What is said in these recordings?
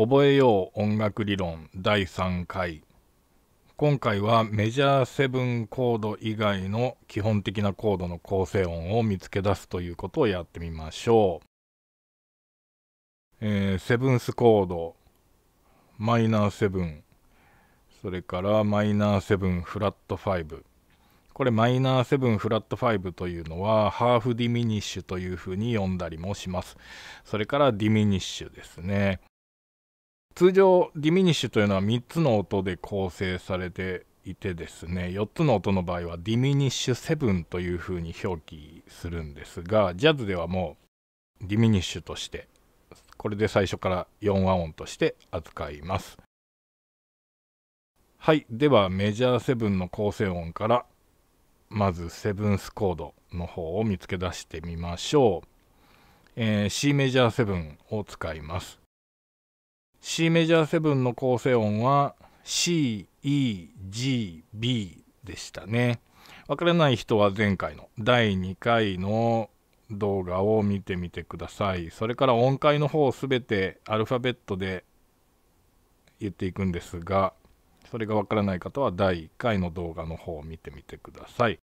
覚えよう音楽理論第3回今回はメジャー7コード以外の基本的なコードの構成音を見つけ出すということをやってみましょう、えー、セブンスコードマイナーセブンそれからマイナーセブンフラット5これマイナーセブンフラット5というのはハーフディミニッシュというふうに呼んだりもします。それからディミニッシュですね。通常ディミニッシュというのは3つの音で構成されていてですね4つの音の場合はディミニッシュ7というふうに表記するんですがジャズではもうディミニッシュとしてこれで最初から4和音として扱いますはいではメジャー7の構成音からまずセブンスコードの方を見つけ出してみましょう、えー、C メジャー7を使います C メジャー7の構成音は C、E、G、B でしたね。わからない人は前回の第2回の動画を見てみてください。それから音階の方すべてアルファベットで言っていくんですが、それがわからない方は第1回の動画の方を見てみてください。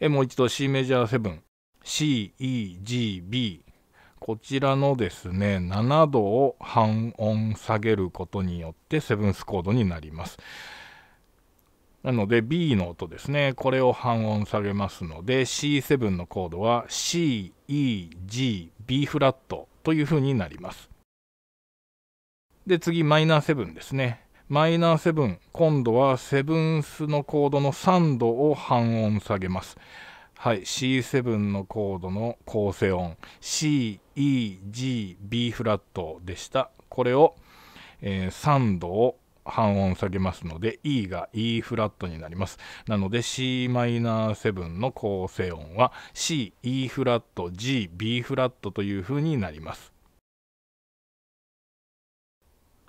えもう一度 C メジャー7、C、E、G、B こちらのですね、7度を半音下げることによってセブンスコードになります。なので B の音ですね、これを半音下げますので C7 のコードは C、E、G、B フラットというふうになります。で次、マイナー7ですね。マイナー7、今度はセブンスのコードの3度を半音下げます。はい、C7 のコードの構成音 C、E、G、B フラットでした。これを、えー、3度を半音下げますので E が E フラットになります。なので Cm7 の構成音は C、E フラット、G、B フラットという風になります。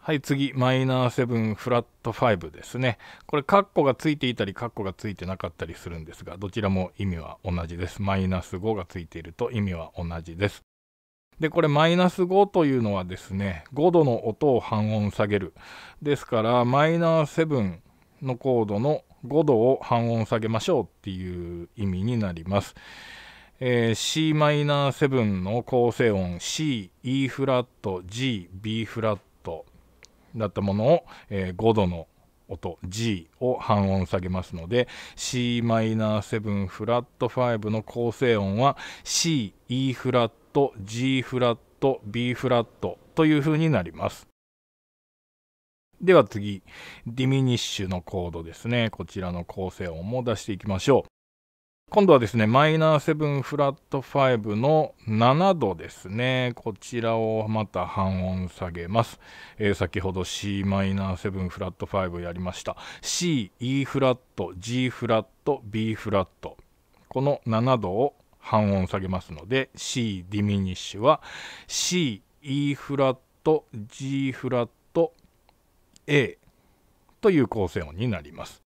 はい次マイナー7フラット5ですねこれカッコがついていたりカッコがついてなかったりするんですがどちらも意味は同じですマイナス5がついていると意味は同じですでこれマイナス5というのはですね5度の音を半音下げるですからマイナー7のコードの5度を半音下げましょうっていう意味になります、えー、Cm7 の構成音 C、E フラット、G、B フラッだったものを、えー、5度の音 G を半音下げますので Cm7 フラット5の構成音は C、E フラット、G フラット、B フラットという風になります。では次、ディミニッシュのコードですね。こちらの構成音も出していきましょう。今度はですね、マイナー7フラット5の7度ですね。こちらをまた半音下げます。えー、先ほど c マイナー7フラット5やりました。C、E フラット、G フラット、B フラット。この7度を半音下げますので、C ディミニッシュは C、E フラット、G フラット、A という構成音になります。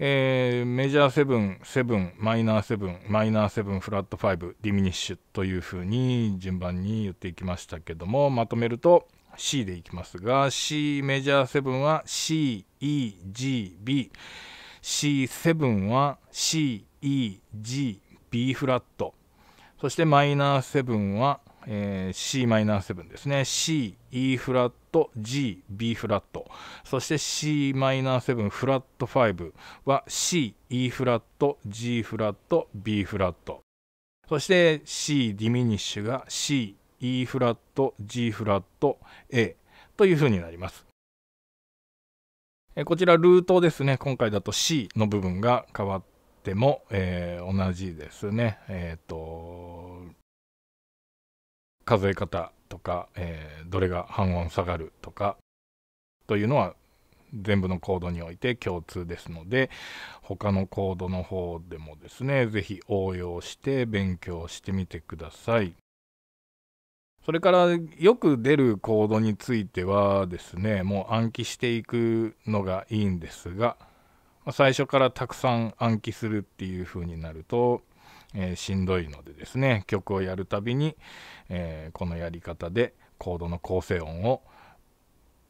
えー、メジャーセブン、セブン、マイナーセブン、マイナーセブン、フラット5、ディミニッシュというふうに順番に言っていきましたけども、まとめると C でいきますが、C メジャーセブンは C、E、G、B、C セブンは C、E、G、B フラット、そしてマイナーセブンはえー、Cm7 ですね C、E フラット G、B フラットそして Cm7 フラット5は C、E フラット G フラット B フラットそして C ディミニッシュが C、E フラット G フラット A というふうになりますこちらルートですね今回だと C の部分が変わっても、えー、同じですねえっ、ー、と数え方とか、えー、どれが半音下がるとかというのは全部のコードにおいて共通ですので他のコードの方でもですね是非応用して勉強してみてください。それからよく出るコードについてはですねもう暗記していくのがいいんですが最初からたくさん暗記するっていう風になるとえー、しんどいのでですね曲をやるたびに、えー、このやり方でコードの構成音を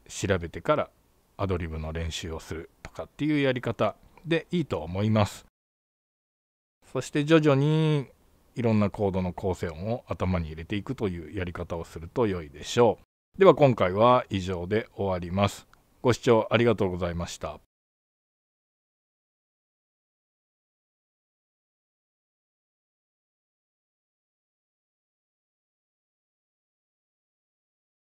調べてからアドリブの練習をするとかっていうやり方でいいと思いますそして徐々にいろんなコードの構成音を頭に入れていくというやり方をすると良いでしょうでは今回は以上で終わりますご視聴ありがとうございました